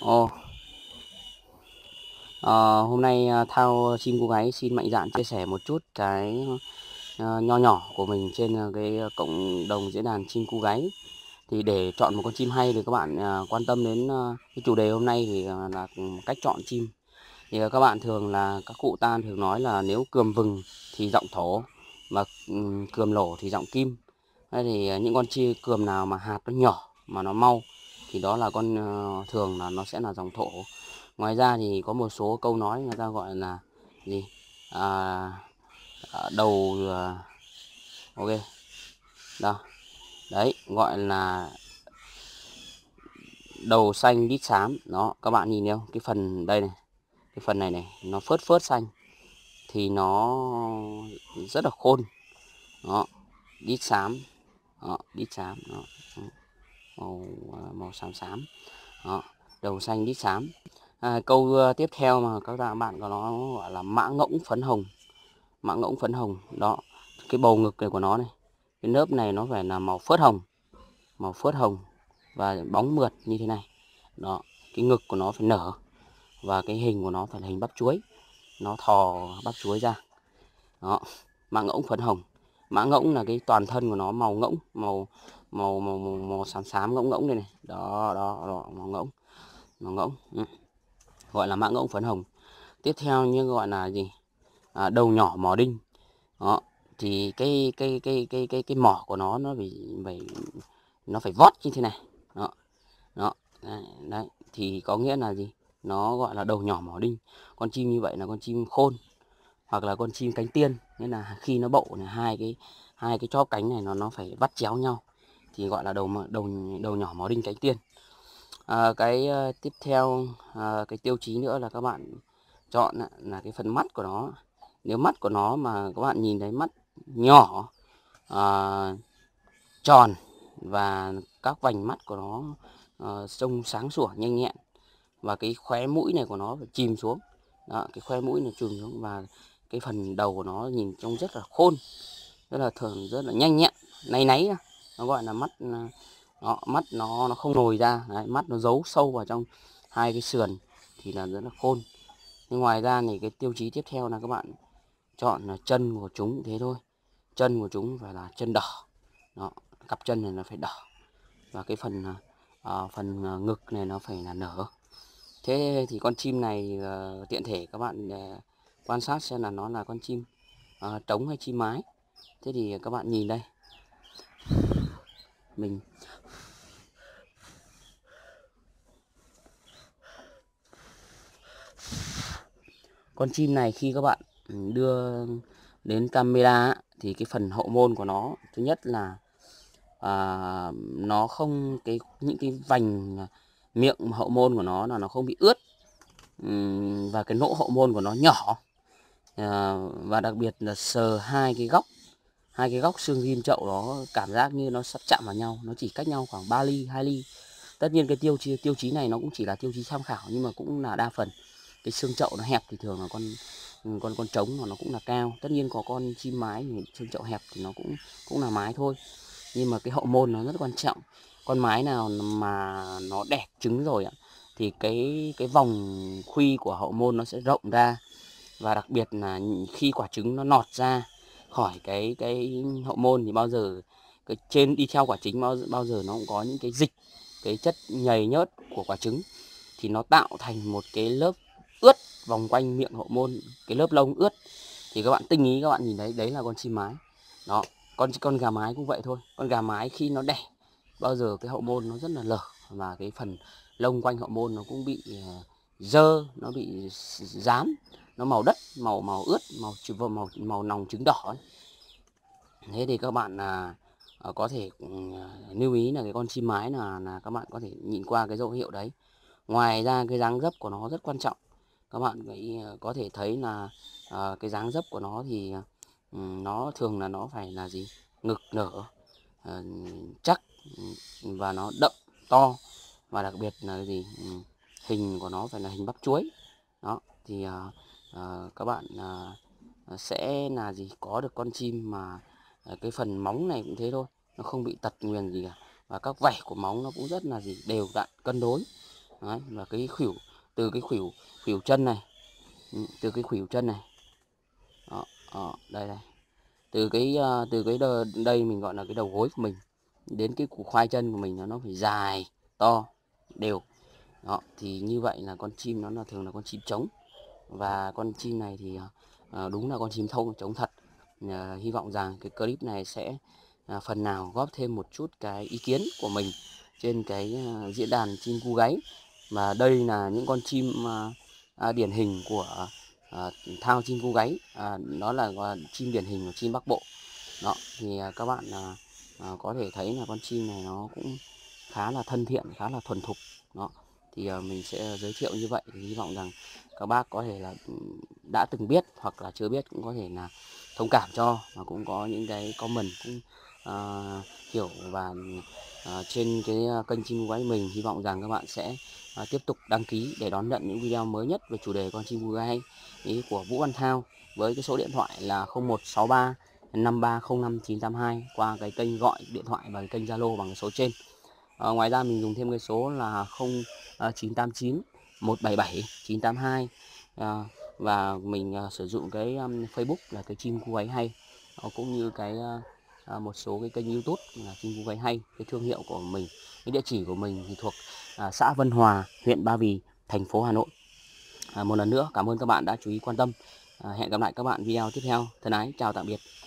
Ồ. À, hôm nay ờ, thao chim cô gái xin mạnh dạn chia sẻ một chút cái uh, nho nhỏ của mình trên cái cộng đồng diễn đàn chim cô gái thì để chọn một con chim hay thì các bạn uh, quan tâm đến uh, cái chủ đề hôm nay thì uh, là cách chọn chim thì các bạn thường là các cụ ta thường nói là nếu cườm vừng thì giọng thổ mà cườm lổ thì giọng kim Thế thì những con chim cườm nào mà hạt nó nhỏ mà nó mau thì đó là con ờ, thường là nó sẽ là dòng thổ ngoài ra thì có một số câu nói người ta gọi là gì à, à đầu ờ, ok đó đấy gọi là đầu xanh đít xám nó các bạn nhìn nhau cái phần đây này cái phần này này nó phớt phớt xanh thì nó rất là khôn đó đít xám đó, đít xám đó màu à, màu xám xám đó, đầu xanh đi xám à, câu à, tiếp theo mà các bạn có nó gọi là mã ngỗng phấn hồng mã ngỗng phấn hồng đó cái bầu ngực này của nó này cái nớp này nó phải là màu phớt hồng màu phớt hồng và bóng mượt như thế này đó cái ngực của nó phải nở và cái hình của nó phải là hình bắp chuối nó thò bắp chuối ra đó mã ngỗng phấn hồng mã ngỗng là cái toàn thân của nó màu ngỗng màu màu màu màu, màu xám xám ngỗng ngỗng đây này đó đó đó màu ngỗng màu ngỗng ừ. gọi là mã ngỗng phấn hồng tiếp theo như gọi là gì à, đầu nhỏ mỏ đinh đó thì cái cái cái cái cái cái mỏ của nó nó phải phải nó phải vót như thế này đó đó đấy, đấy. thì có nghĩa là gì nó gọi là đầu nhỏ mỏ đinh con chim như vậy là con chim khôn hoặc là con chim cánh tiên nghĩa là khi nó bậu là hai cái hai cái chóp cánh này nó nó phải vắt chéo nhau thì gọi là đầu đầu đầu nhỏ máu đinh cánh tiên à, cái ờ, tiếp theo à, cái tiêu chí nữa là các bạn chọn là cái phần mắt của nó nếu mắt của nó mà các bạn nhìn thấy mắt nhỏ à, tròn và các vành mắt của nó à, ờ, trông sáng sủa nhanh nhẹn và cái khóe mũi này của nó phải chìm xuống Đó, cái khóe mũi này chìm xuống và cái phần đầu của nó nhìn trông rất là khôn rất là thường rất là nhanh nhẹn nay náy ra nó gọi là mắt ờ, nó mắt nó nó không nổi ra đấy, mắt nó giấu sâu vào trong hai cái sườn thì là rất là khôn nhưng ngoài ra thì cái tiêu chí tiếp theo là các bạn chọn là chân của chúng thế thôi chân của chúng phải là chân đỏ đó, cặp chân này nó phải đỏ và cái phần à, phần ngực này nó phải là nở thế thì con chim này à, tiện thể các bạn à, quan sát xem là nó là con chim à, trống hay chim mái thế thì các bạn nhìn đây mình con chim này khi các bạn đưa đến camera thì cái phần hậu môn của nó thứ nhất là à, nó không cái những cái vành miệng hậu môn của nó là nó không bị ướt và cái nỗ hậu môn của nó nhỏ à, và đặc biệt là sờ hai cái góc hai cái góc xương ghim chậu đó cảm giác như nó sắp chạm vào nhau nó chỉ cách nhau khoảng 3 ly 2 ly tất nhiên cái tiêu chí tiêu chí này nó cũng chỉ là tiêu chí tham khảo nhưng mà cũng là đa phần cái xương chậu nó hẹp thì thường là con ừ, con con trống nó cũng là cao tất nhiên có con chim mái thì xương chậu hẹp thì nó cũng cũng là mái thôi nhưng mà cái hậu môn nó rất quan trọng con mái nào mà nó đẻ trứng rồi ạ thì cái cái vòng khuy của hậu môn nó sẽ rộng ra và đặc biệt là khi quả trứng nó nọt ra khỏi cái cái hậu môn thì bao giờ cái trên đi theo quả trứng bao bao giờ nó cũng có những cái dịch cái chất nhầy nhớt của quả trứng thì nó tạo thành một cái lớp ướt vòng quanh miệng hậu môn cái lớp lông ướt thì các bạn tinh ý các bạn nhìn thấy đấy là con chim mái đó con con gà mái cũng vậy thôi con gà mái khi nó đẻ bao giờ cái hậu môn nó rất là lở và cái phần lông quanh hậu môn nó cũng bị ờ, dơ nó bị dám nó màu đất màu màu ướt màu màu màu, màu nòng trứng đỏ ấy. thế thì các bạn là à, có thể ừ, à, lưu ý là cái con chim mái là là các bạn có thể nhìn qua cái dấu hiệu đấy ngoài ra cái dáng dấp của nó rất quan trọng các bạn à, có thể thấy là à, cái dáng dấp của nó thì ừ, nó thường là nó phải là gì ngực nở chắc và nó đậm to và đặc biệt là cái gì ừ, hình của nó phải là hình bắp chuối đó thì À, các bạn à, à, sẽ là gì có được con chim mà à, cái phần móng này cũng thế thôi nó không bị tật nguyền gì cả và các vảy của móng nó cũng rất là gì đều đặn cân đối Đấy, và cái khuỷu từ cái khuỷu khuỷu chân này ừ, từ cái khuỷu chân này đó, đó, đây này từ cái à, từ cái đờ, đây mình gọi là cái đầu gối của mình đến cái củ khoai chân của mình nó nó phải dài to đều đó thì như vậy là con chim nó là thường là con chim trống và con chim này thì ờ, đúng là con chim thông chống thật ờ, hy vọng rằng cái clip này sẽ ờ, phần nào góp thêm một chút cái ý kiến của mình trên cái diễn đàn chim cu gáy mà đây là những con chim à, điển hình của thao chim cu gáy à, nó là chim điển hình của chim bắc bộ đó thì các bạn có thể thấy là con chim này nó cũng khá là thân thiện khá là thuần thục đó thì mình sẽ giới thiệu như vậy hy vọng rằng các bác có thể là ừ, đã từng biết hoặc là chưa biết cũng có thể là thông cảm cho và cũng có những cái comment cũng uh, hiểu và uh, trên cái ờ, kênh chim gáy mình hy vọng rằng các bạn sẽ uh, tiếp tục đăng ký để đón nhận những video mới nhất về chủ đề con chim gáy hay ý của Vũ Văn Thao với cái số điện thoại là 0163 5305982 qua cái kênh gọi điện thoại và kênh Zalo bằng số trên. À, ngoài ra mình dùng thêm cái số là 0989 177 982 à, và mình à, sử dụng cái um, Facebook là cái chim cu gáy hay à, cũng như cái à, à, một số cái kênh YouTube là chim cu gáy hay cái thương hiệu của mình cái địa chỉ của mình thì thuộc à, xã Vân Hòa huyện Ba Vì thành phố Hà Nội à, một lần nữa cảm ơn các bạn đã chú ý quan tâm à, hẹn gặp lại các bạn video tiếp theo thân ái chào tạm biệt